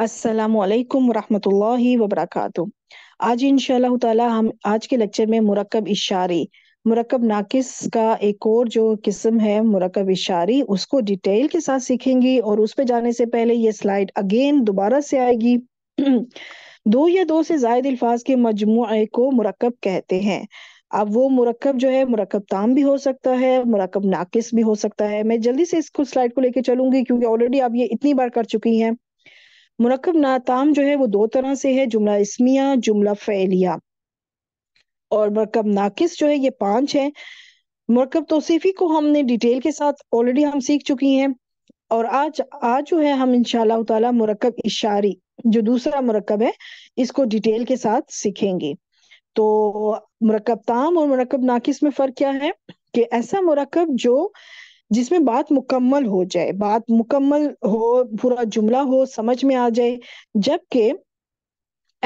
السلام علیکم ورحمۃ اللہ وبرکاتہ آج انشاء اللہ تعالیٰ ہم آج کے لیکچر میں مرکب اشاری مرکب ناقص کا ایک اور جو قسم ہے مرکب اشاری اس کو ڈیٹیل کے ساتھ سیکھیں گی اور اس پہ جانے سے پہلے یہ سلائڈ اگین دوبارہ سے آئے گی دو یا دو سے زائد الفاظ کے مجموعے کو مرکب کہتے ہیں اب وہ مرکب جو ہے مرکب تام بھی ہو سکتا ہے مرکب ناقص بھی ہو سکتا ہے میں جلدی سے اس کو سلائڈ کو لے کے چلوں گی کیونکہ آلریڈی آپ یہ اتنی بار کر چکی ہیں مرکب ناتام جو ہے وہ دو طرح سے ہے جملہ جملہ اسمیہ فعلیہ اور مرکب ناقص جو ہے یہ پانچ ہے مرکب توصیفی کو ہم نے ڈیٹیل کے ساتھ آلریڈی ہم سیکھ چکی ہیں اور آج آج جو ہے ہم انشاءاللہ تعالی اللہ مرکب اشاری جو دوسرا مرکب ہے اس کو ڈیٹیل کے ساتھ سیکھیں گے تو مرکب تام اور مرکب ناقص میں فرق کیا ہے کہ ایسا مرکب جو جس میں بات مکمل ہو جائے بات مکمل ہو پورا جملہ ہو سمجھ میں آ جائے جبکہ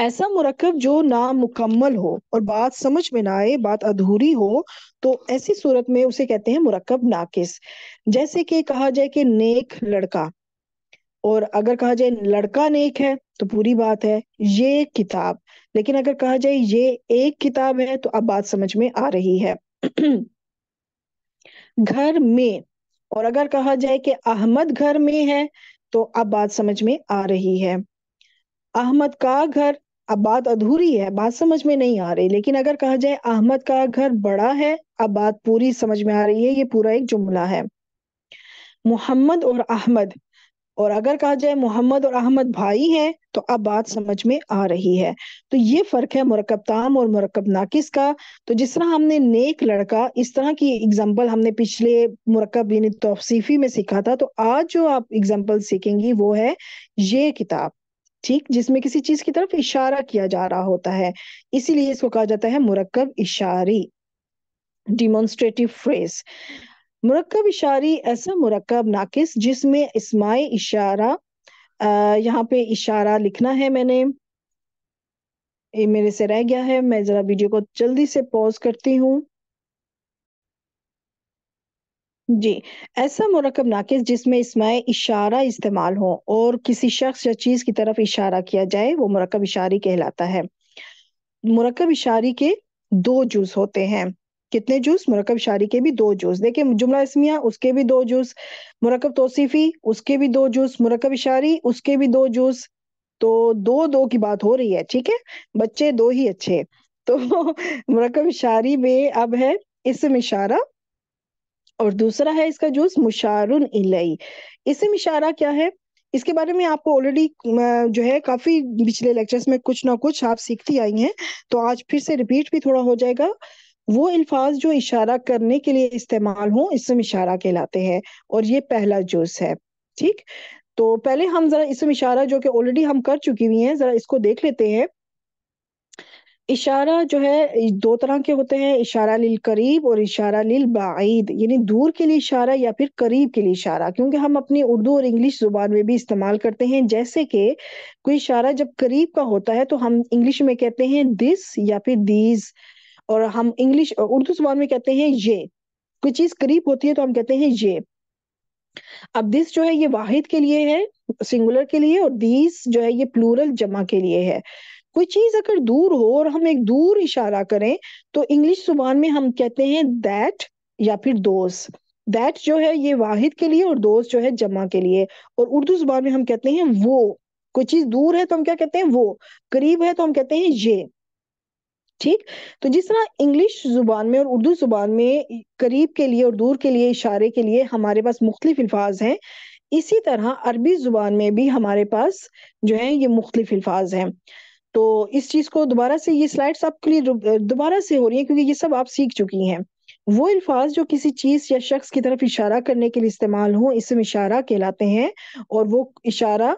ایسا مرکب جو نامکمل ہو اور بات سمجھ میں نہ آئے بات ادھوری ہو تو ایسی صورت میں اسے کہتے ہیں مرکب ناقص جیسے کہ کہا جائے کہ نیک لڑکا اور اگر کہا جائے لڑکا نیک ہے تو پوری بات ہے یہ کتاب لیکن اگر کہا جائے یہ ایک کتاب ہے تو اب بات سمجھ میں آ رہی ہے گھر میں اور اگر کہا جائے کہ احمد گھر میں ہے تو اب بات سمجھ میں آ رہی ہے احمد کا گھر اب بات ادھوری ہے بات سمجھ میں نہیں آ رہی لیکن اگر کہا جائے احمد کا گھر بڑا ہے اب بات پوری سمجھ میں آ رہی ہے یہ پورا ایک جملہ ہے محمد اور احمد اور اگر کہا جائے محمد اور احمد بھائی ہیں تو اب بات سمجھ میں آ رہی ہے تو یہ فرق ہے مرکب تام اور مرکب ناقص کا تو جس طرح ہم نے نیک لڑکا اس طرح کی اگزامپل ہم نے پچھلے مرکب یعنی توفصیفی میں سیکھا تھا تو آج جو آپ اگزامپل سیکھیں گی وہ ہے یہ کتاب ٹھیک جس میں کسی چیز کی طرف اشارہ کیا جا رہا ہوتا ہے اسی لیے اس کو کہا جاتا ہے مرکب اشاری ڈیمونسٹریٹو فریز مرکب اشاری ایسا مرکب ناقص جس میں اسمائے اشارہ یہاں پہ اشارہ لکھنا ہے میں نے یہ میرے سے رہ گیا ہے میں ذرا ویڈیو کو جلدی سے پوز کرتی ہوں جی ایسا مرکب ناقص جس میں اسمائے اشارہ استعمال ہو اور کسی شخص یا چیز کی طرف اشارہ کیا جائے وہ مرکب اشاری کہلاتا ہے مرکب اشاری کے دو جز ہوتے ہیں کتنے جوس مرکب شاری کے بھی دو جوز دیکھیں جملہ اسمیہ اس کے بھی دو جوز مرکب توصیفی اس کے بھی دو جوز مرکب اشاری اس کے بھی دو تو دو دو کی بات ہو رہی ہے ٹھیک ہے بچے دو ہی اچھے تو مرکب شاری میں اب ہے اسم اشارہ اور دوسرا ہے اس کا جوس مشار اسم اشارہ کیا ہے اس کے بارے میں آپ کو آلریڈی جو ہے کافی پچھلے لیکچرز میں کچھ نہ کچھ آپ سیکھتی آئی ہیں تو آج پھر سے ریپیٹ بھی تھوڑا ہو جائے گا وہ الفاظ جو اشارہ کرنے کے لیے استعمال ہوں اسم اشارہ کہلاتے ہیں اور یہ پہلا جز ہے ٹھیک تو پہلے ہم ذرا اسم اشارہ جو کہ آلریڈی ہم کر چکی ہوئی ہیں ذرا اس کو دیکھ لیتے ہیں اشارہ جو ہے دو طرح کے ہوتے ہیں اشارہ لل قریب اور اشارہ بعید یعنی دور کے لیے اشارہ یا پھر قریب کے لیے اشارہ کیونکہ ہم اپنی اردو اور انگلش زبان میں بھی استعمال کرتے ہیں جیسے کہ کوئی اشارہ جب قریب کا ہوتا ہے تو ہم انگلش میں کہتے ہیں دس یا پھر دیز اور ہم انگلش اردو زبان میں کہتے ہیں یہ کوئی چیز قریب ہوتی ہے تو ہم کہتے ہیں یہ اب دس جو ہے یہ واحد کے لیے ہے سنگولر کے لیے اور دیس جو ہے یہ پلورل جمع کے لیے ہے کوئی چیز اگر دور ہو اور ہم ایک دور اشارہ کریں تو انگلش زبان میں ہم کہتے ہیں دیٹ یا پھر دوز دیٹ جو ہے یہ واحد کے لیے اور دوز جو ہے جمع کے لیے اور اردو زبان میں ہم کہتے ہیں وہ کوئی چیز دور ہے تو ہم کیا کہتے ہیں وہ قریب ہے تو ہم کہتے ہیں یہ ٹھیک تو جس طرح انگلش زبان میں اور اردو زبان میں قریب کے لیے اور دور کے لیے اشارے کے لیے ہمارے پاس مختلف الفاظ ہیں اسی طرح عربی زبان میں بھی ہمارے پاس جو ہیں یہ مختلف الفاظ ہیں تو اس چیز کو دوبارہ سے یہ سلائڈس آپ کے لیے دوبارہ سے ہو رہی ہیں کیونکہ یہ سب آپ سیکھ چکی ہیں وہ الفاظ جو کسی چیز یا شخص کی طرف اشارہ کرنے کے لیے استعمال ہوں اس میں اشارہ کہلاتے ہیں اور وہ اشارہ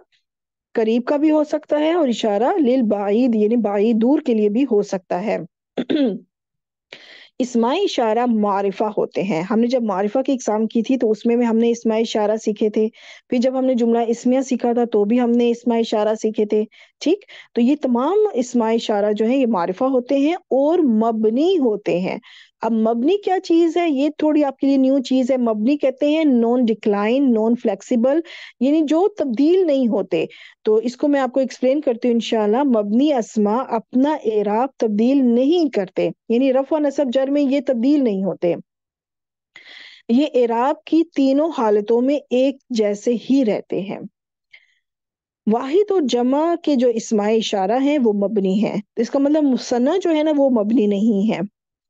قریب کا بھی ہو سکتا ہے اور اشارہ بعید یعنی بعید دور کے لیے بھی ہو سکتا ہے اسماعی اشارہ معرفہ ہوتے ہیں ہم نے جب معرفہ کی اقسام کی تھی تو اس میں بھی ہم نے اسماعی اشارہ سیکھے تھے پھر جب ہم نے جملہ اسمیہ سیکھا تھا تو بھی ہم نے اسماعی اشارہ سیکھے تھے ٹھیک تو یہ تمام اسماعی اشارہ جو ہیں یہ معرفہ ہوتے ہیں اور مبنی ہوتے ہیں اب مبنی کیا چیز ہے یہ تھوڑی آپ کے لیے نیو چیز ہے مبنی کہتے ہیں نون ڈکلائن نون فلیکسیبل یعنی جو تبدیل نہیں ہوتے تو اس کو میں آپ کو ایکسپلین کرتی ہوں انشاءاللہ مبنی اسما اپنا اعراب تبدیل نہیں کرتے یعنی رف و نصب جر میں یہ تبدیل نہیں ہوتے یہ اعراب کی تینوں حالتوں میں ایک جیسے ہی رہتے ہیں واحد اور جمع کے جو اسماعی اشارہ ہیں وہ مبنی ہیں اس کا مطلب مصنع جو ہے نا وہ مبنی نہیں ہے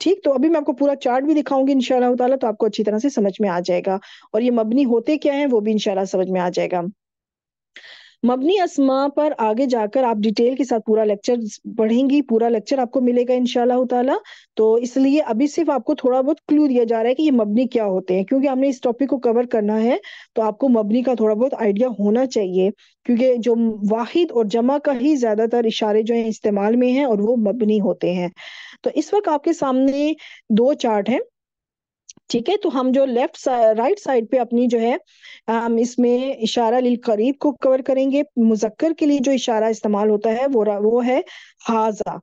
ٹھیک تو ابھی میں آپ کو پورا چارٹ بھی دکھاؤں گی ان شاء اللہ تعالیٰ تو آپ کو اچھی طرح سے سمجھ میں آ جائے گا اور یہ مبنی ہوتے کیا ہیں وہ بھی ان شاء اللہ سمجھ میں آ جائے گا مبنی اسما پر آگے جا کر آپ ڈیٹیل کے ساتھ پورا لیکچر پڑھیں گی پورا لیکچر آپ کو ملے گا ان شاء اللہ تعالیٰ تو اس لیے ابھی صرف آپ کو تھوڑا بہت کلیو دیا جا رہا ہے کہ یہ مبنی کیا ہوتے ہیں کیونکہ ہم نے اس ٹاپک کو کور کرنا ہے تو آپ کو مبنی کا تھوڑا بہت آئیڈیا ہونا چاہیے کیونکہ جو واحد اور جمع کا ہی زیادہ تر اشارے جو ہیں استعمال میں ہیں اور وہ مبنی ہوتے ہیں تو اس وقت آپ کے سامنے دو چارٹ ہیں ٹھیک ہے تو ہم جو لیفٹ رائٹ سائڈ پہ اپنی جو ہے ہم اس میں اشارہ کو کور کریں گے مذکر کے لیے جو اشارہ استعمال ہوتا ہے وہ ہے حاضہ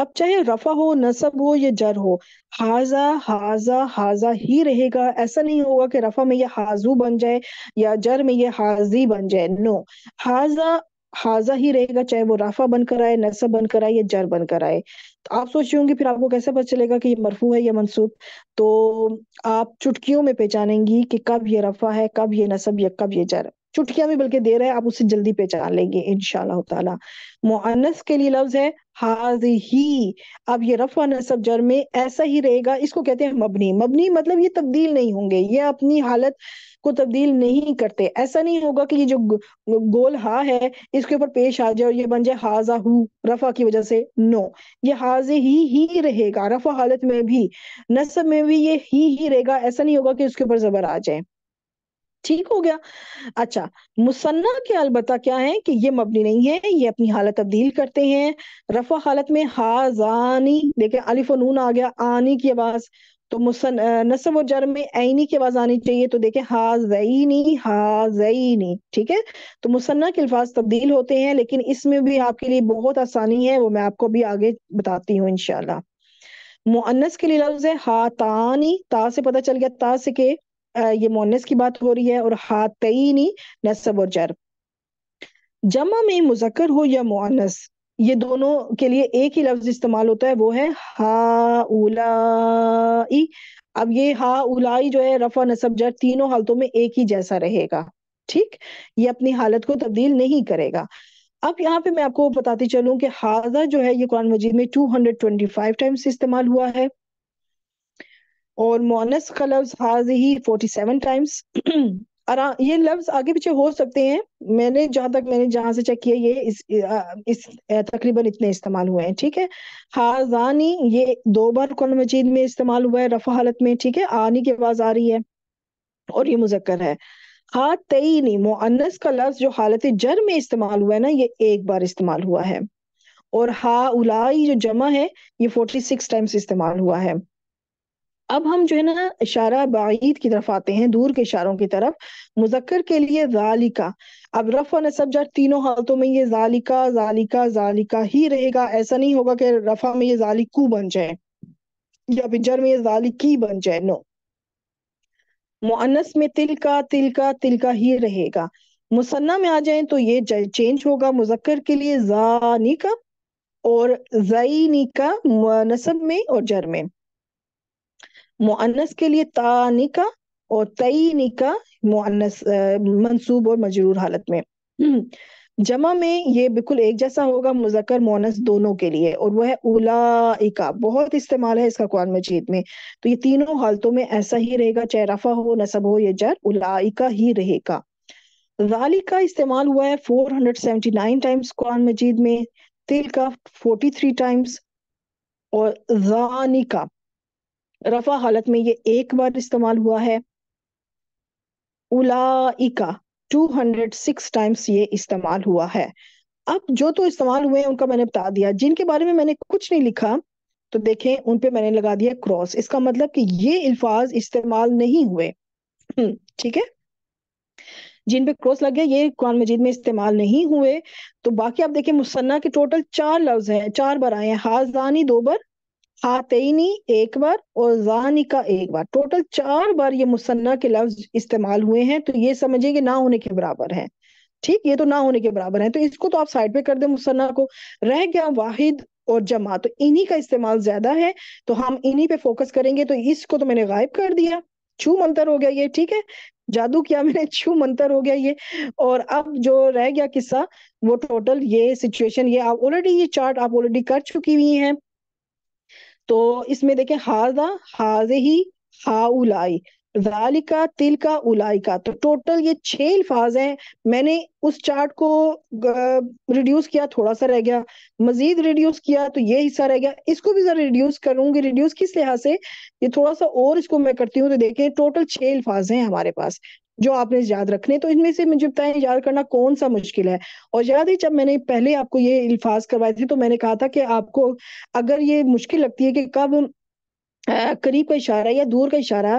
اب چاہے رفع ہو نصب ہو یا جر ہو حاضہ حاضہ حاضہ ہی رہے گا ایسا نہیں ہوگا کہ رفع میں یہ حاضو بن جائے یا جر میں یہ حاضی بن جائے نو حاضہ حاضہ ہی رہے گا چاہے وہ رافع بن کر کر آئے نصب بن آئے یا جر بن کر آئے تو آپ آپ سوچ رہے ہوں گے پھر کو کیسے چلے گا کہ یہ مرفوع ہے یا منصوب تو آپ چٹکیوں میں پہچانیں گی کہ کب کب کب یہ یہ یہ ہے نصب یا جر بلکہ دے رہا ہے آپ اسے جلدی پہچان لیں گے ان شاء اللہ تعالیٰ کے لیے لفظ ہے حاض ہی اب یہ رفع نصب جر میں ایسا ہی رہے گا اس کو کہتے ہیں مبنی مبنی مطلب یہ تبدیل نہیں ہوں گے یہ اپنی حالت کو تبدیل نہیں کرتے ایسا نہیں ہوگا کہ یہ جو گول ہا ہے اس کے اوپر پیش آ جائے اور یہ بن جائے ہو رفع کی وجہ سے نو یہ حاض ہی ہی رہے گا رفع حالت میں بھی نصب میں بھی یہ ہی ہی رہے گا ایسا نہیں ہوگا کہ اس کے اوپر زبر آ جائے ٹھیک ہو گیا اچھا مصنع کے البتہ کیا ہے کہ یہ مبنی نہیں ہے یہ اپنی حالت تبدیل کرتے ہیں رفع حالت میں حاضانی الف علی فنون آ گیا آنی کی آواز تو مسن و جرم میں آواز آنی چاہیے تو دیکھیں ہا ہا ٹھیک ہے تو مصنع کے الفاظ تبدیل ہوتے ہیں لیکن اس میں بھی آپ کے لیے بہت آسانی ہے وہ میں آپ کو بھی آگے بتاتی ہوں انشاءاللہ مؤنس کے لیے لفظ ہے ہاتانی تا سے پتہ چل گیا تا سے کہ یہ مؤنس کی بات ہو رہی ہے اور ہاتعینی نصب و جرم جمع میں مذکر ہو یا مؤنس یہ دونوں کے لیے ایک ہی لفظ استعمال ہوتا ہے وہ ہے ہا اولا اب یہ ہا اولا جو ہے رفع نصب جر تینوں حالتوں میں ایک ہی جیسا رہے گا ٹھیک یہ اپنی حالت کو تبدیل نہیں کرے گا اب یہاں پہ میں آپ کو بتاتی چلوں کہ حاضہ جو ہے یہ قرآن مجید میں 225 ٹائمز استعمال ہوا ہے اور مونس کا لفظ حاض ہی 47 ٹائمز یہ لفظ آگے پیچھے ہو سکتے ہیں میں نے جہاں تک میں نے جہاں سے چیک کیا یہ تقریباً اتنے استعمال ہوئے ہیں ٹھیک ہے ہاضانی یہ دو بار قرآن مجید میں استعمال ہوا ہے رفع حالت میں ٹھیک ہے آنی کی آواز آ رہی ہے اور یہ مذکر ہے ہا تئی کا لفظ جو حالت جر میں استعمال ہوا ہے نا یہ ایک بار استعمال ہوا ہے اور ہا الائی جو جمع ہے یہ فورٹی سکس ٹائمس استعمال ہوا ہے اب ہم جو ہے نا اشارہ بعید کی طرف آتے ہیں دور کے اشاروں کی طرف مذکر کے لیے ذالکا اب رف نصب جر تینوں حالتوں میں یہ ذالکا ذالکا ذالکا ہی رہے گا ایسا نہیں ہوگا کہ رفع میں یہ ذالکو بن جائے یا بجر میں یہ ذالکی بن جائے نو معنس میں تلکا تلکا تلکا ہی رہے گا مصنع میں آ جائیں تو یہ چینج ہوگا مذکر کے لیے زانی کا اور زعین کا نصب میں اور جر میں معنس کے لیے کا اور معنس منصوب اور مجرور حالت میں جمع میں یہ بالکل ایک جیسا ہوگا مذکر مونس دونوں کے لیے اور وہ ہے کا بہت استعمال ہے اس کا قرآن مجید میں تو یہ تینوں حالتوں میں ایسا ہی رہے گا چاہے رفع ہو نصب ہو یا جر کا ہی رہے گا ذالی کا استعمال ہوا ہے 479 ٹائمز قرآن مجید میں تل کا 43 ٹائمز اور ذانی کا رفع حالت میں یہ ایک بار استعمال ہوا ہے اولائکا ٹو ہنڈریڈ سکس یہ استعمال ہوا ہے اب جو تو استعمال ہوئے ہیں ان کا میں نے بتا دیا جن کے بارے میں میں نے کچھ نہیں لکھا تو دیکھیں ان پہ میں نے لگا دیا کراس اس کا مطلب کہ یہ الفاظ استعمال نہیں ہوئے ٹھیک ہے جن پہ کراس لگ گیا یہ قرآن مجید میں استعمال نہیں ہوئے تو باقی آپ دیکھیں مصنع کے ٹوٹل چار لفظ ہیں چار بار آئے ہیں حاضانی دو بار ہاتینی ایک بار اور زانی کا ایک بار ٹوٹل چار بار یہ مصنع کے لفظ استعمال ہوئے ہیں تو یہ سمجھیں کہ نہ ہونے کے برابر ہیں ٹھیک یہ تو نہ ہونے کے برابر ہیں تو اس کو تو آپ سائڈ پہ کر دیں مصنع کو رہ گیا واحد اور جمع تو انہی کا استعمال زیادہ ہے تو ہم انہی پہ فوکس کریں گے تو اس کو تو میں نے غائب کر دیا چھو منتر ہو گیا یہ ٹھیک ہے جادو کیا میں نے چھو منتر ہو گیا یہ اور اب جو رہ گیا قصہ وہ ٹوٹل یہ سچویشن یہ آپ آلریڈی یہ چارٹ آپ آلریڈی کر چکی ہوئی ہیں تو اس میں دیکھیں ہاضا ہاض ہی ہا تو ٹوٹل یہ چھ الفاظ ہیں میں نے اس چارٹ کو ریڈیوس کیا تھوڑا سا رہ گیا مزید ریڈیوس کیا تو یہ حصہ رہ گیا اس کو بھی ذرا ریڈیوز کروں گی ریڈیوس کس لحاظ سے یہ تھوڑا سا اور اس کو میں کرتی ہوں تو دیکھیں ٹوٹل چھ الفاظ ہیں ہمارے پاس جو آپ نے یاد رکھنے تو ان میں سے مجھے بتائیں یاد کرنا کون سا مشکل ہے اور یاد ہی جب میں نے پہلے آپ کو یہ الفاظ کروائے تھے تو میں نے کہا تھا کہ آپ کو اگر یہ مشکل لگتی ہے کہ کب قریب کا اشارہ یا دور کا اشارہ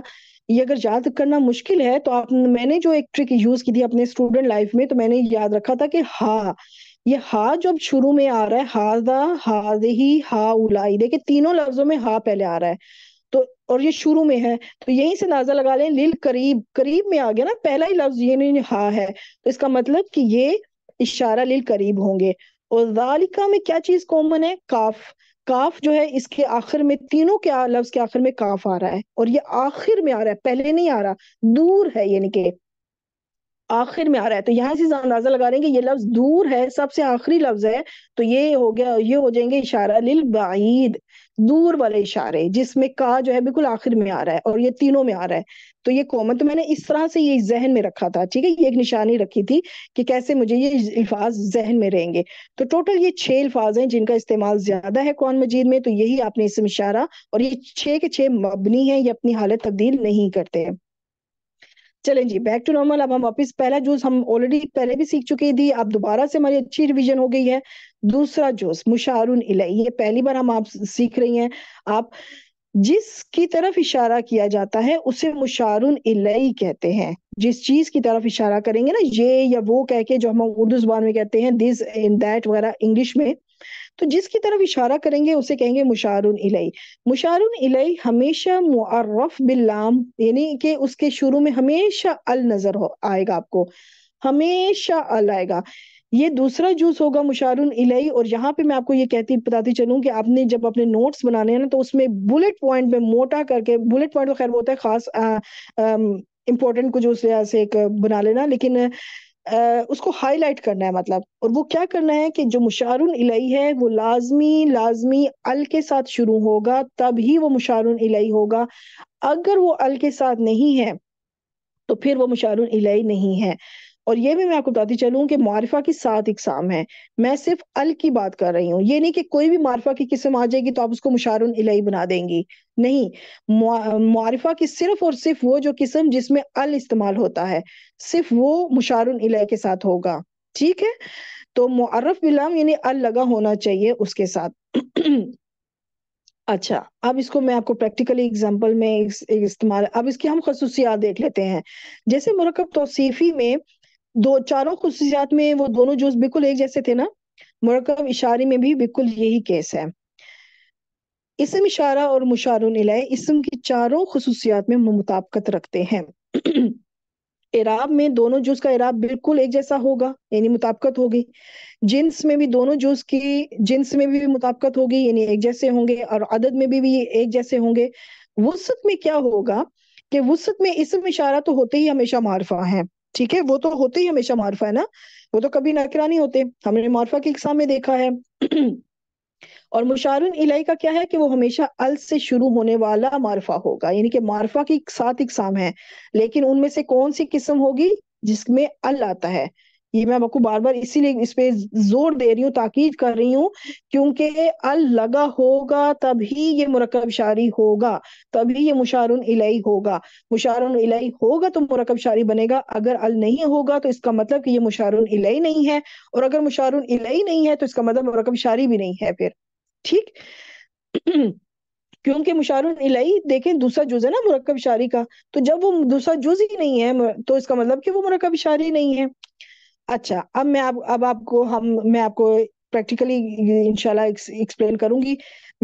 یہ اگر یاد کرنا مشکل ہے تو آپ میں نے جو ایک ٹرک یوز کی تھی اپنے اسٹوڈنٹ لائف میں تو میں نے یاد رکھا تھا کہ ہاں یہ ہا جب شروع میں آ رہا ہے ہار دا ہار دہی ہا ادیک تینوں لفظوں میں ہا پہلے آ رہا ہے اور یہ شروع میں ہے تو یہی سے لگا لیں قریب قریب میں نا پہلا ہی لفظ یہ ہا ہے تو اس کا مطلب کہ یہ اشارہ قریب ہوں گے اور ذالکہ میں کیا چیز کومن ہے کاف کاف جو ہے اس کے آخر میں تینوں کے لفظ کے آخر میں کاف آ رہا ہے اور یہ آخر میں آ رہا ہے پہلے نہیں آ رہا دور ہے یعنی کہ آخر میں آ رہا ہے تو یہاں سے اندازہ لگا رہے ہیں کہ یہ لفظ دور ہے سب سے آخری لفظ ہے تو یہ ہو گیا یہ ہو جائیں گے اشارہ للبعید دور والے اشارے جس میں کا جو ہے آخر میں آ رہا ہے اور یہ تینوں میں آ رہا ہے تو یہ کومن تو میں نے اس طرح سے یہ ذہن میں رکھا تھا ٹھیک ہے یہ ایک نشانی رکھی تھی کہ کیسے مجھے یہ الفاظ ذہن میں رہیں گے تو ٹوٹل یہ چھ الفاظ ہیں جن کا استعمال زیادہ ہے قرآن مجید میں تو یہی آپ نے اس اشارہ اور یہ چھ کے چھ مبنی ہیں یہ اپنی حالت تبدیل نہیں کرتے ہیں چلیں جی بیک ٹو نارمل اب ہم ہم واپس پہلا آلریڈی پہلے بھی سیکھ چکی تھی اب دوبارہ سے ہماری اچھی ریویژن ہو گئی ہے دوسرا جوس مشارون ال یہ پہلی بار ہم آپ سیکھ رہی ہیں آپ جس کی طرف اشارہ کیا جاتا ہے اسے مشارن الہی کہتے ہیں جس چیز کی طرف اشارہ کریں گے نا یہ یا وہ کہہ کے جو ہم اردو زبان میں کہتے ہیں دس ان دیٹ وغیرہ انگلش میں تو جس کی طرف اشارہ کریں گے اسے کہیں گے مشارن الہی مشارن الہی ہمیشہ معرف باللام یعنی کہ اس کے شروع میں ہمیشہ ال نظر آئے گا آپ کو ہمیشہ ال آئے گا یہ دوسرا جوس ہوگا مشارن الہی اور یہاں پہ میں آپ کو یہ کہتی بتاتی چلوں کہ آپ نے جب اپنے نوٹس بنانے ہیں نا تو اس میں بلٹ پوائنٹ میں موٹا کر کے بلٹ پوائنٹ تو خیر ہوتا ہے خاص امپورٹنٹ کو جو بنا لینا لیکن اس کو ہائی لائٹ کرنا ہے مطلب اور وہ کیا کرنا ہے کہ جو مشارن الہی ہے وہ لازمی لازمی ال کے ساتھ شروع ہوگا تب ہی وہ مشارن الہی ہوگا اگر وہ ال کے ساتھ نہیں ہے تو پھر وہ مشارن الہی نہیں ہے اور یہ بھی میں آپ کو بتاتی چلوں کہ معارفہ کی ساتھ اقسام ہے میں صرف ال کی بات کر رہی ہوں یہ نہیں کہ کوئی بھی معرفہ کی قسم آ جائے گی تو آپ اس کو مشار بنا دیں گی نہیں معرفہ کی صرف اور صرف وہ جو قسم جس میں ال استعمال ہوتا ہے صرف وہ الہی کے ساتھ ہوگا ٹھیک ہے تو معرف بلام یعنی ال لگا ہونا چاہیے اس کے ساتھ اچھا اب اس کو میں آپ کو پریکٹیکلی اگزامپل میں استعمال اب اس کی ہم خصوصیات دیکھ لیتے ہیں جیسے مرکب توصیفی میں دو چاروں خصوصیات میں وہ دونوں جوز بالکل ایک جیسے تھے نا مرکب اشارے میں بھی بالکل یہی کیس ہے اسم اشارہ اور مشارون اسم کی چاروں خصوصیات میں مطابقت رکھتے ہیں عراب میں دونوں جز کا عراب بالکل ایک جیسا ہوگا یعنی مطابقت ہوگی جنس میں بھی دونوں جوز کی جنس میں بھی مطابقت ہوگی یعنی ایک جیسے ہوں گے اور عدد میں بھی ایک جیسے ہوں گے وسط میں کیا ہوگا کہ وسط میں اسم اشارہ تو ہوتے ہی ہمیشہ معرفہ ہیں ٹھیک ہے وہ تو ہوتے ہی ہمیشہ معرفہ ہے نا وہ تو کبھی ناکرا نہیں ہوتے ہم نے معرفہ کی اقسام میں دیکھا ہے اور مشارن الہی کا کیا ہے کہ وہ ہمیشہ ال سے شروع ہونے والا معرفہ ہوگا یعنی کہ معرفہ کی سات اقسام ہیں لیکن ان میں سے کون سی قسم ہوگی جس میں ال آتا ہے یہ میں بار بار اسی لیے اس پہ زور دے رہی ہوں تاکید کر رہی ہوں کیونکہ ال لگا ہوگا تبھی یہ مرکب شاری ہوگا تبھی یہ مشارن الہی ہوگا مشارن الہی ہوگا تو مرکب شاری بنے گا اگر ال نہیں ہوگا تو اس کا مطلب کہ یہ مشارن الہی نہیں ہے اور اگر مشارن الہی نہیں ہے تو اس کا مطلب مرکب شاری بھی نہیں ہے پھر ٹھیک کیونکہ الہی دیکھیں دوسرا جز ہے نا مرکب شاری کا تو جب وہ دوسرا جز ہی نہیں ہے تو اس کا مطلب کہ وہ مرکب شاری نہیں ہے اچھا اب میں اب اب آپ کو ہم میں آپ کو پریکٹیکلی انشاءاللہ ایکسپلین کروں گی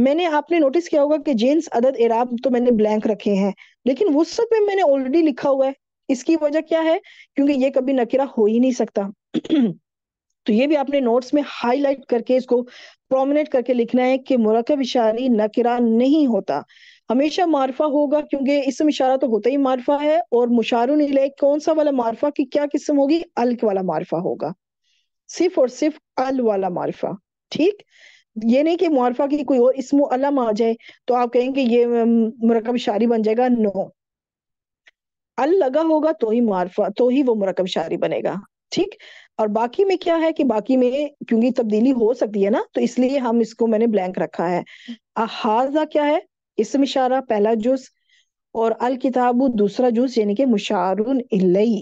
میں نے آپ نے نوٹس کیا ہوگا کہ جینس عدد اعراب تو میں نے بلینک رکھے ہیں لیکن وسط میں میں نے آلریڈی لکھا ہوا ہے اس کی وجہ کیا ہے کیونکہ یہ کبھی نکیرا ہو ہی نہیں سکتا تو یہ بھی آپ نے نوٹس میں ہائی لائٹ کر کے اس کو پرومنٹ کر کے لکھنا ہے کہ مرکب اشاری نکیرا نہیں ہوتا ہمیشہ معرفہ ہوگا کیونکہ اسم اشارہ تو ہوتا ہی معرفہ ہے اور علیہ کون سا والا معرفہ کی کیا قسم ہوگی والا معرفہ ہوگا صرف اور صرف ال والا معرفہ ٹھیک یہ نہیں کہ معرفہ کی کوئی اور اسم جائے تو آپ کہیں کہ یہ مرکب شاری بن جائے گا نو ال لگا ہوگا تو ہی معرفہ تو ہی وہ مرکب شاری بنے گا ٹھیک اور باقی میں کیا ہے کہ باقی میں کیونکہ تبدیلی ہو سکتی ہے نا تو اس لیے ہم اس کو میں نے بلینک رکھا ہے احاظہ کیا ہے اسم اشارہ پہلا جز اور الکتاب دوسرا جز یعنی کہ مشارن الی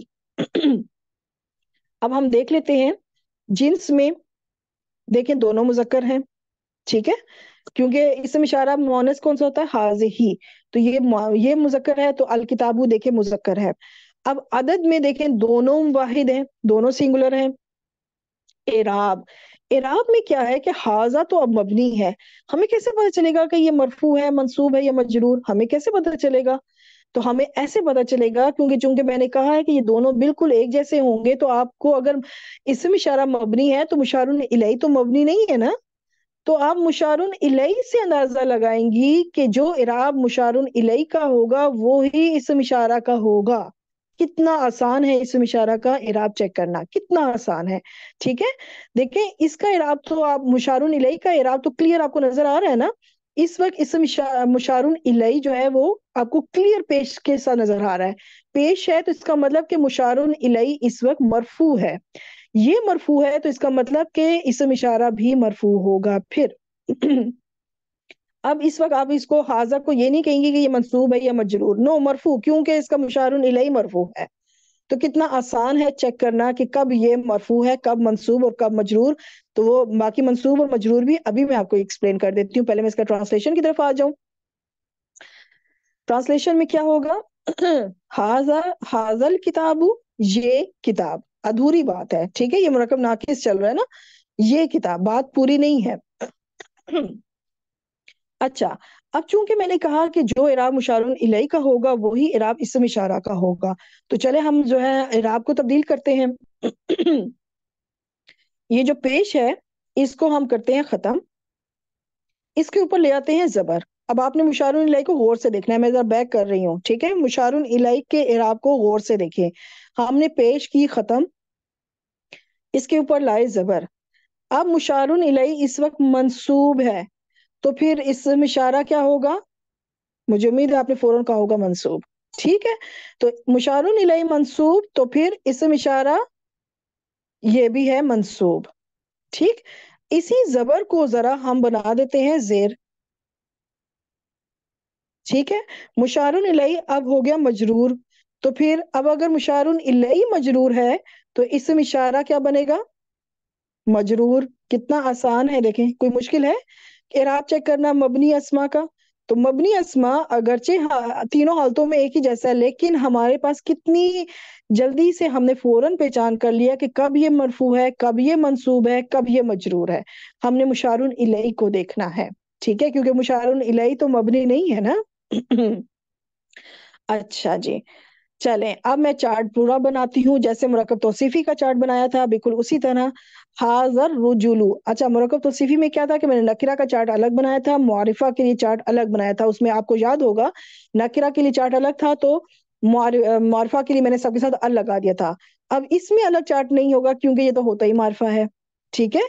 اب ہم دیکھ لیتے ہیں جنس میں دیکھیں دونوں مذکر ہیں ٹھیک ہے کیونکہ اسم اشارہ مونس کون سا ہوتا ہے حاضر ہی تو یہ یہ مذکر ہے تو الکتابو دیکھیں مذکر ہے اب عدد میں دیکھیں دونوں واحد ہیں دونوں سنگولر ہیں اعراب عراب میں کیا ہے کہ حاضہ تو اب مبنی ہے ہمیں کیسے پتہ چلے گا کہ یہ مرفوع ہے منصوب ہے یا مجرور ہمیں کیسے پتہ چلے گا تو ہمیں ایسے پتہ چلے گا کیونکہ چونکہ میں نے کہا ہے کہ یہ دونوں بالکل ایک جیسے ہوں گے تو آپ کو اگر اس میں اشارہ مبنی ہے تو الہی تو مبنی نہیں ہے نا تو آپ الہی سے اندازہ لگائیں گی کہ جو عراب الہی کا ہوگا وہی اس میں اشارہ کا ہوگا کتنا آسان ہے اسم اشارہ کا عراب چیک کرنا کتنا آسان ہے ٹھیک ہے دیکھیں اس کا عراب تو آپ مشارون الہی کا عراب تو کلیئر آپ کو نظر آ رہا ہے نا اس وقت اسم الہی جو ہے وہ آپ کو کلیئر پیش کے ساتھ نظر آ رہا ہے پیش ہے تو اس کا مطلب کہ مشارون الہی اس وقت مرفو ہے یہ مرفو ہے تو اس کا مطلب کہ اسم اشارہ بھی مرفو ہوگا پھر اب اس وقت آپ اس کو حاضر کو یہ نہیں کہیں گے کہ یہ منصوب ہے یا مجرور نو مرفو کیونکہ اس کا الہی مرفو ہے تو کتنا آسان ہے چیک کرنا کہ کب یہ مرفو ہے کب منصوب اور کب مجرور تو وہ باقی منصوب اور مجرور بھی ابھی میں آپ کو ایکسپلین کر دیتی ہوں پہلے میں اس کا ٹرانسلیشن کی طرف آ جاؤں ٹرانسلیشن میں کیا ہوگا حاضر حاضل کتاب یہ کتاب ادھوری بات ہے ٹھیک ہے یہ مرکب ناقص چل رہا ہے نا یہ کتاب بات پوری نہیں ہے اچھا اب چونکہ میں نے کہا کہ جو عراب مشار کا ہوگا وہی عراب اسم اشارہ کا ہوگا تو چلے ہم جو ہے عراب کو تبدیل کرتے ہیں یہ جو پیش ہے اس کو ہم کرتے ہیں ختم اس کے اوپر لے آتے ہیں زبر اب آپ نے مشار کو غور سے دیکھنا ہے میں ذرا بیک کر رہی ہوں ٹھیک ہے الہی کے عراب کو غور سے دیکھیں ہم نے پیش کی ختم اس کے اوپر لائے زبر اب الہی اس وقت منصوب ہے تو پھر اس مشارہ کیا ہوگا مجھے امید ہے آپ نے فوراً کہا ہوگا منصوب ٹھیک ہے تو مشار منصوب تو پھر اس مشارہ یہ بھی ہے منصوب ٹھیک اسی زبر کو ذرا ہم بنا دیتے ہیں زیر ٹھیک ہے الہی اب ہو گیا مجرور تو پھر اب اگر مشارن الہی مجرور ہے تو اس مشارہ کیا بنے گا مجرور کتنا آسان ہے دیکھیں کوئی مشکل ہے اعراب چیک کرنا مبنی اسما کا تو مبنی اسما اگرچہ تینوں حالتوں میں ایک ہی جیسا ہے لیکن ہمارے پاس کتنی جلدی سے ہم نے پہچان کر لیا کہ کب یہ مرفوع ہے کب یہ منصوب ہے کب یہ مجرور ہے ہم نے الہی کو دیکھنا ہے ٹھیک ہے کیونکہ الہی تو مبنی نہیں ہے نا اچھا جی چلیں اب میں چارٹ پورا بناتی ہوں جیسے مرکب توصیفی کا چارٹ بنایا تھا بالکل اسی طرح حاضر رجولو اچھا مرکب توصیفی میں کیا تھا کہ میں نے نکرا کا چارٹ الگ بنایا تھا معارفہ کے لیے چارٹ الگ بنایا تھا اس میں آپ کو یاد ہوگا نکرہ کے لیے چارٹ الگ تھا تو معارفہ کے لیے میں نے سب کے ساتھ الگ اس میں الگ چارٹ نہیں ہوگا کیونکہ یہ تو ہوتا ہی معارفہ ہے ٹھیک ہے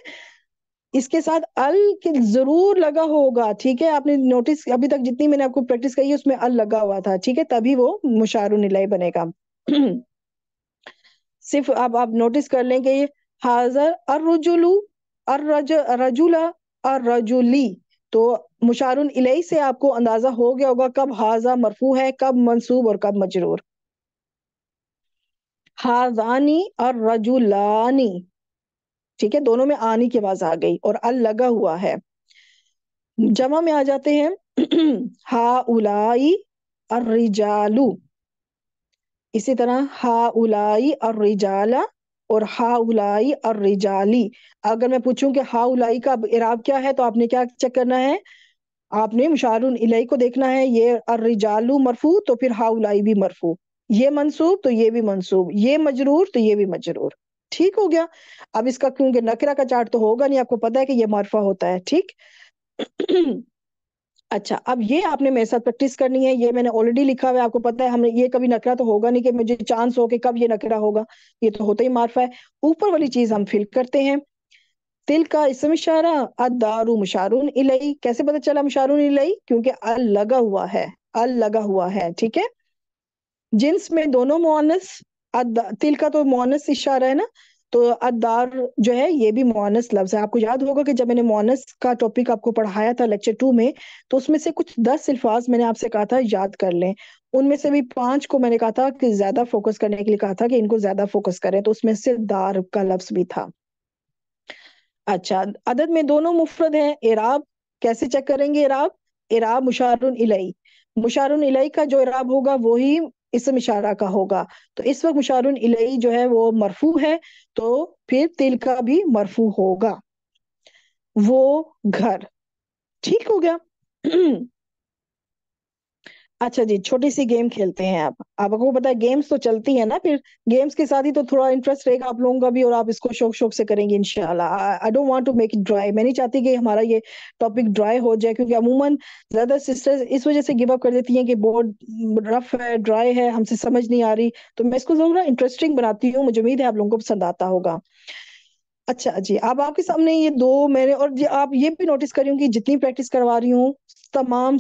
اس کے ساتھ ال کے ضرور لگا ہوگا ٹھیک ہے آپ نے نوٹس ابھی تک جتنی میں نے آپ کو پریکٹس کی اس میں ال لگا ہوا تھا ٹھیک ہے تبھی وہ مشار بنے گا صرف اب آپ نوٹس کر لیں کہ یہ حاضر ارجولو ارج رجولا تو مشارن تو مشار سے آپ کو اندازہ ہو گیا ہوگا کب حاضر مرفوع ہے کب منصوب اور کب مجرور حاضانی اور رجولانی ٹھیک ہے دونوں میں آنی کی آواز آ گئی اور لگا ہوا ہے جمع میں آ جاتے ہیں ہا الائی الرجالو اسی طرح ہا الائی الرجالہ اور ہا اولائی اور پوچھوں کہ ہا اولائی کا کیا ہے تو آپ نے کیا چیک کرنا ہے آپ نے الہی کو دیکھنا ہے یہ الرجالو مرفو تو پھر ہا اولائی بھی مرفو یہ منصوب تو یہ بھی منصوب یہ مجرور تو یہ بھی مجرور ٹھیک ہو گیا اب اس کا کیونکہ نکرہ کا چاٹ تو ہوگا نہیں آپ کو پتا ہے کہ یہ مرفع ہوتا ہے ٹھیک اچھا اب یہ آپ نے میرے ساتھ پریکٹس کرنی ہے یہ میں نے آلریڈی لکھا ہوا ہے آپ کو پتا ہے ہم نے یہ کبھی نکرا تو ہوگا نہیں کہ مجھے چانس ہو کہ کب یہ نکرا ہوگا یہ تو ہوتا ہی معرفہ ہے اوپر والی چیز ہم فل کرتے ہیں تل کا اسم اشارہ ادارو مشارون الہی کیسے پتا چلا مشارون الہی کیونکہ ال لگا ہوا ہے ال لگا ہوا ہے ٹھیک ہے جنس میں دونوں مونس تل کا تو مونس اشارہ ہے نا تو ادار جو ہے یہ بھی مونس لفظ ہے آپ کو یاد ہوگا کہ جب میں نے مونس کا ٹاپک آپ کو پڑھایا تھا لیکچر ٹو میں تو اس میں سے کچھ دس الفاظ میں نے آپ سے کہا تھا یاد کر لیں ان میں سے بھی پانچ کو میں نے کہا تھا کہ زیادہ فوکس کرنے کے لیے کہا تھا کہ ان کو زیادہ فوکس کریں تو اس میں سے دار کا لفظ بھی تھا اچھا عدد میں دونوں مفرد ہیں اراب کیسے چیک کریں گے مشار عراب مشار مشارالئی کا جو اعراب ہوگا وہی اسم اشارہ کا ہوگا تو اس وقت الہی جو ہے وہ مرفو ہے تو پھر تل کا بھی مرفو ہوگا وہ گھر ٹھیک ہو گیا اچھا جی چھوٹی سی گیم کھیلتے ہیں آپ آپ کو پتا ہے گیمس تو چلتی ہیں نا پھر گیمس کے ساتھ ہی تو تھوڑا انٹرسٹ رہے گا آپ لوگوں کا بھی اور آپ اس کو شوق شوق سے کریں گے ان شاء اللہ میں نہیں چاہتی کہ ہمارا یہ ٹاپک ڈرائی ہو جائے کیونکہ عموماً زیادہ سسٹر اس وجہ سے گیو اپ کر دیتی ہیں کہ بورڈ رف ہے ڈرائی ہے ہم سے سمجھ نہیں آ رہی تو میں اس کو ضرور انٹرسٹنگ بناتی ہوں مجھے امید ہے آپ لوگوں کو پسند آتا ہوگا اچھا جی آپ آپ کے سامنے یہ دو میں نے اور آپ یہ بھی نوٹس کری ہوں کہ جتنی پریکٹس کروا رہی ہوں تمام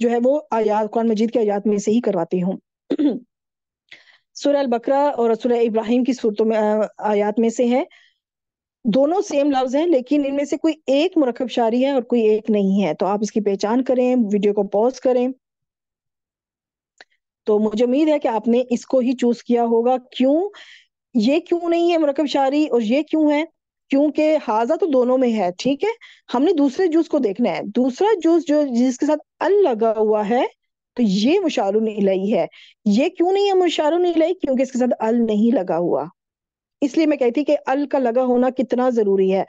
جو ہے وہ آیات قرآن مجید کے آیات میں سے ہی کرواتی ہوں سورہ سورہ البقرہ اور ابراہیم کی صورتوں میں آیات میں سے ہے دونوں سیم لفظ ہیں لیکن ان میں سے کوئی ایک مرکب شاری ہے اور کوئی ایک نہیں ہے تو آپ اس کی پہچان کریں ویڈیو کو پوز کریں تو مجھے امید ہے کہ آپ نے اس کو ہی چوز کیا ہوگا کیوں یہ کیوں نہیں ہے مرکب شاری اور یہ کیوں ہے کیونکہ حاضہ تو دونوں میں ہے ٹھیک ہے ہم نے دوسرے جوز کو دیکھنا ہے دوسرا جوس جو جس کے ساتھ ال لگا ہوا ہے تو یہ مشعرون ہے یہ کیوں نہیں ہے مشعرون نیلئی کیونکہ اس کے ساتھ ال نہیں لگا ہوا اس لیے میں کہتی کہ ال کا لگا ہونا کتنا ضروری ہے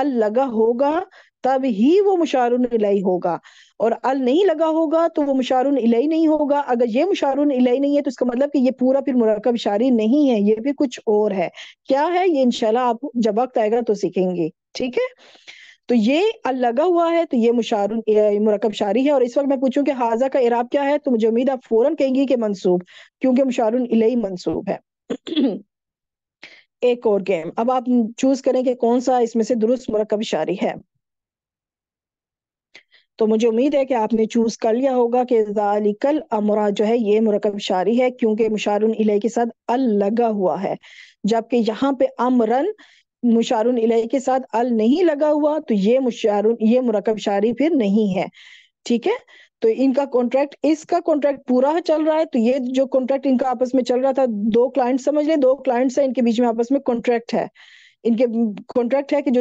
ال لگا ہوگا تب ہی وہ مشعرون ہوگا اور ال نہیں لگا ہوگا تو وہ مشارون الہی نہیں ہوگا اگر یہ مشارون الہی نہیں ہے تو اس کا مطلب کہ یہ پورا پھر مرکب شاری نہیں ہے یہ بھی کچھ اور ہے کیا ہے یہ انشاءاللہ آپ جب وقت آئے گا تو سیکھیں گے ٹھیک ہے تو یہ ال لگا ہوا ہے تو یہ مشارون مرکب شاری ہے اور اس وقت میں پوچھوں کہ حاضہ کا عراب کیا ہے تو مجھے امید آپ فوراً کہیں گی کہ منصوب کیونکہ مشارون الہی منصوب ہے ایک اور گیم اب آپ چوز کریں کہ کون سا اس میں سے درست مرکب شاری ہے تو مجھے امید ہے کہ آپ نے چوز کر لیا ہوگا کہ جو ہے یہ مرکب شاری ہے کیونکہ مشارل کے ساتھ ال لگا ہوا ہے جبکہ یہاں پہ امرن مشارن الہی کے ساتھ ال نہیں لگا ہوا تو یہ یہ مرکب شاری پھر نہیں ہے ٹھیک ہے تو ان کا کانٹریکٹ اس کا کانٹریکٹ پورا چل رہا ہے تو یہ جو کانٹریکٹ ان کا آپس میں چل رہا تھا دو کلائنٹ سمجھ لیں دو کلائنٹ ہیں ان کے بیچ میں آپس میں کانٹریکٹ ہے ان کے کانٹریکٹ ہے کہ جو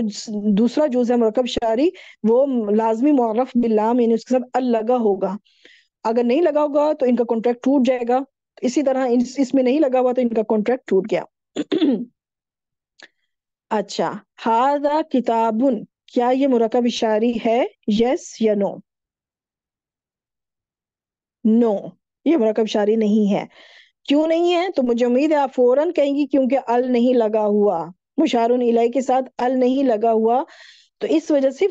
دوسرا جوز ہے مرکب شاعری وہ لازمی مؤف بلام یعنی ال لگا ہوگا اگر نہیں لگا ہوگا تو ان کا کانٹریکٹ ٹوٹ جائے گا اسی طرح اس میں نہیں لگا ہوا تو ان کا کانٹریکٹ ٹوٹ گیا اچھا ہار کتابن کیا یہ مرکب اشاری ہے یس یا نو نو یہ مرکب اشاری نہیں ہے کیوں نہیں ہے تو مجھے امید ہے آپ فوراً کہیں گی کیونکہ ال نہیں لگا ہوا الہی کے ساتھ ال نہیں لگا ہوا تو اس وجہ سے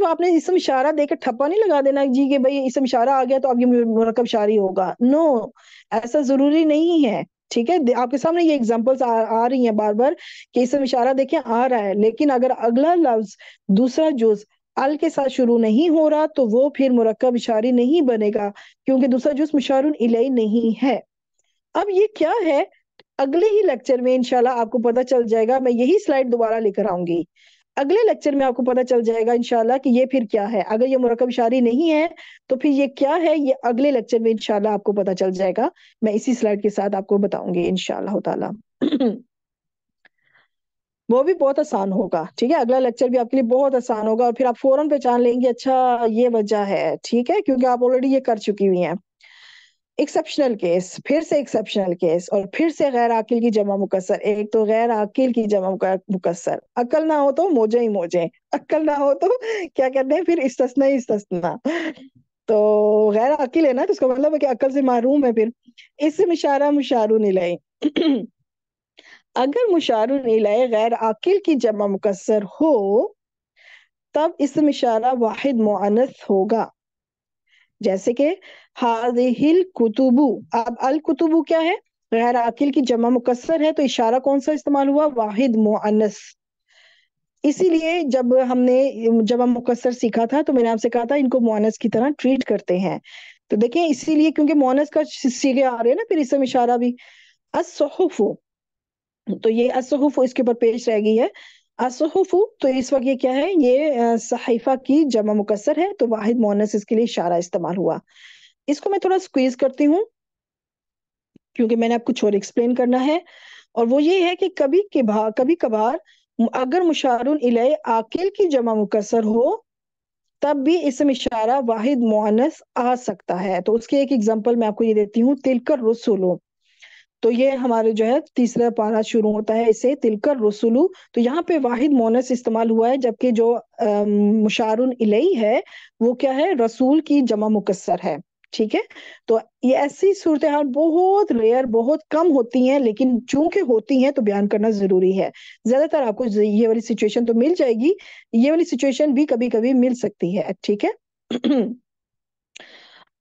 مرکب شاری ہوگا نو ایسا ضروری نہیں ہے ٹھیک ہے آپ کے سامنے یہ ایگزامپلس آ رہی ہیں بار بار کہ اسم اشارہ دیکھیں آ رہا ہے لیکن اگر اگلا لفظ دوسرا جز ال کے ساتھ شروع نہیں ہو رہا تو وہ پھر مرکب اشاری نہیں بنے گا کیونکہ دوسرا جز مشار نہیں ہے اب یہ کیا ہے اگلے ہی لیکچر میں انشاءاللہ آپ کو پتہ چل جائے گا میں یہی سلائڈ دوبارہ لے کر آؤں گی اگلے لیکچر میں آپ کو پتہ چل جائے گا انشاءاللہ کہ یہ پھر کیا ہے اگر یہ مرکب اشاری نہیں ہے تو پھر یہ کیا ہے یہ اگلے لیکچر میں انشاءاللہ آپ کو پتہ چل جائے گا میں اسی سلائڈ کے ساتھ آپ کو بتاؤں گی انشاءاللہ تعالی وہ بھی بہت آسان ہوگا ٹھیک ہے اگلا لیکچر بھی آپ کے لیے بہت آسان ہوگا اور پھر آپ فوراً پہچان لیں گے اچھا یہ وجہ ہے ٹھیک ہے کیونکہ آپ آلریڈی یہ کر چکی ہوئی ہیں کیس پھر سے کیس اور پھر سے غیر عقل کی جمع مقصر ایک تو غیر عقل کی جمع مکسر عقل نہ ہو تو موجے ہی موجے عقل نہ ہو تو کیا کہتے ہیں پھر استثنا ہی استثنا تو غیر عقل ہے نا تو اس کا مطلب ہے کہ عقل سے معروم ہے پھر اس سے مشارہ نہیں لائی اگر نہیں لائے غیر عقل کی جمع مقصر ہو تب اس مشارہ واحد معنث ہوگا جیسے کہ ہاد ہل کتبو اب الکتبو کیا ہے غیر عقل کی جمع مکسر ہے تو اشارہ کون سا استعمال ہوا واحد معنس اسی لیے جب ہم نے جمع مقصر سیکھا تھا تو میں نے آپ سے کہا تھا ان کو مونس کی طرح ٹریٹ کرتے ہیں تو دیکھیں اسی لیے کیونکہ مونس کا سیگے آ رہے ہیں نا پھر اسم اشارہ بھی اصحفو تو یہ اصحفو اس کے اوپر پیش رہ گئی ہے تو اس وقت یہ کیا ہے یہ صحیفہ کی جمع مکسر ہے تو واحد مونس اس کے لیے اشارہ استعمال ہوا اس کو میں تھوڑا سکویز کرتی ہوں کیونکہ میں نے آپ کچھ اور ایکسپلین کرنا ہے اور وہ یہ ہے کہ کبھی کبھار کبھی کبھار اگر عاقل کی جمع مکسر ہو تب بھی اسم اشارہ واحد مونس آ سکتا ہے تو اس کی ایک ایگزامپل میں آپ کو یہ دیتی ہوں تلکر رسولوں تو یہ ہمارے جو ہے تیسرا پارا شروع ہوتا ہے اسے تلکر رسولو تو یہاں پہ واحد مونس استعمال ہوا ہے جبکہ جو ہے وہ کیا ہے رسول کی جمع مکسر ہے ٹھیک ہے تو یہ ایسی صورتحال بہت ریئر بہت کم ہوتی ہیں لیکن چونکہ ہوتی ہیں تو بیان کرنا ضروری ہے زیادہ تر آپ کو یہ والی سچویشن تو مل جائے گی یہ والی سچویشن بھی کبھی کبھی مل سکتی ہے ٹھیک ہے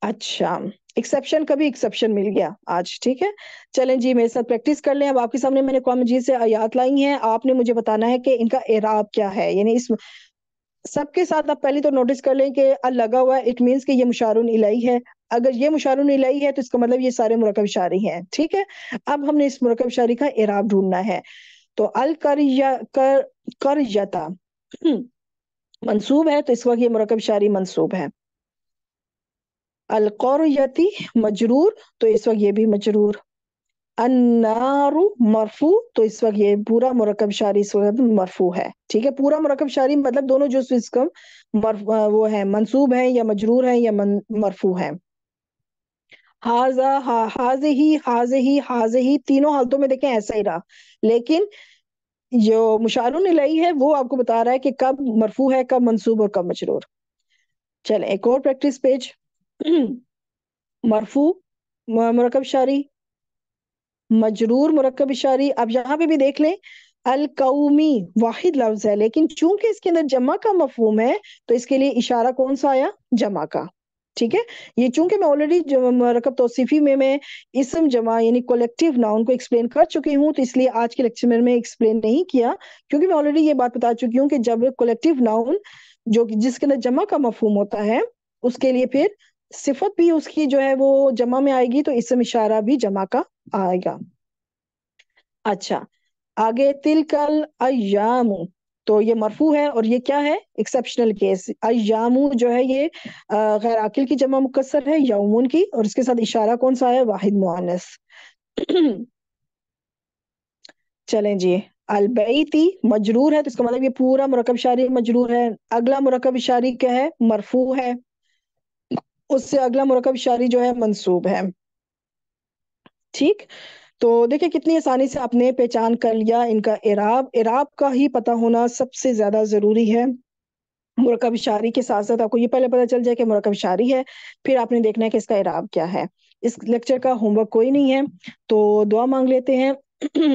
اچھا ایکسپشن کبھی ایکسپشن مل گیا آج ٹھیک ہے چلیں جی میرے ساتھ پریکٹس کر لیں اب آپ کے سامنے میں نے قوم جی سے آیات لائی ہیں آپ نے مجھے بتانا ہے کہ ان کا اعراب کیا ہے یعنی اس سب کے ساتھ آپ پہلے تو نوٹس کر لیں کہ ال لگا ہوا ہے اٹ مینس کہ یہ مشارون الہی ہے اگر یہ مشارون الہی ہے تو اس کا مطلب یہ سارے مرکب شاری ہیں ٹھیک ہے اب ہم نے اس مرکب شاری کا اعراب ڈھونڈنا ہے تو ال کر یتا ہے تو اس وقت یہ مرکب شاری منصوب ہے القورتی مجرور تو اس وقت یہ بھی مجرور انارو مرفو تو اس وقت یہ پورا مرکب شاری اس وقت مرفو ہے ٹھیک ہے پورا مرکب شاری مطلب دونوں جو اس ہے منصوب ہیں یا مجرور ہیں مرفو ہیں حاضحی حاض ہی ہی ہی تینوں حالتوں میں دیکھیں ایسا ہی رہا لیکن جو مشاروں نے لائی ہے وہ آپ کو بتا رہا ہے کہ کب مرفو ہے کب منصوب اور کب مجرور چلیں ایک اور پریکٹس پیج مرفو مرکب شاری مجرور مرکب اشاری یہاں پہ بھی دیکھ لیں القومی واحد لفظ ہے لیکن چونکہ اس کے اندر جمع کا مفہوم ہے تو اس کے لیے اشارہ کون سا آیا جمع کا ٹھیک ہے یہ چونکہ میں آلریڈی مرکب توصیفی میں میں اسم جمع یعنی کولیکٹیو ناؤن کو ایکسپلین کر چکی ہوں تو اس لیے آج کے لیکچر میں ایکسپلین نہیں کیا کیونکہ میں آلریڈی یہ بات بتا چکی ہوں کہ جب کولیکٹیو ناؤن جو جس کے اندر جمع کا مفہوم ہوتا ہے اس کے لیے پھر صفت بھی اس کی جو ہے وہ جمع میں آئے گی تو اسم اشارہ بھی جمع کا آئے گا اچھا آگے تل کل تو یہ مرفو ہے اور یہ کیا ہے ایکسپشنل کیس ایامو جو ہے یہ غیر عقل کی جمع مکسر ہے یومون کی اور اس کے ساتھ اشارہ کون سا ہے واحد مانس چلیں جی البیتی مجرور ہے تو اس کا مطلب یہ پورا مرکب شاری مجرور ہے اگلا مرکب اشاری کیا ہے مرفو ہے اس سے اگلا مرکب شاعری جو ہے منصوب ہے ٹھیک تو دیکھیں کتنی آسانی سے آپ نے پہچان کر لیا ان کا عراب عراب کا ہی پتہ ہونا سب سے زیادہ ضروری ہے مرکب شاعری کے ساتھ ساتھ آپ کو یہ پہلے پتہ چل جائے کہ مرکب شاعری ہے پھر آپ نے دیکھنا ہے کہ اس کا عراب کیا ہے اس لیکچر کا ہوم ورک کوئی نہیں ہے تو دعا مانگ لیتے ہیں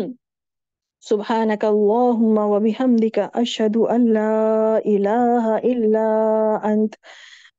الا انت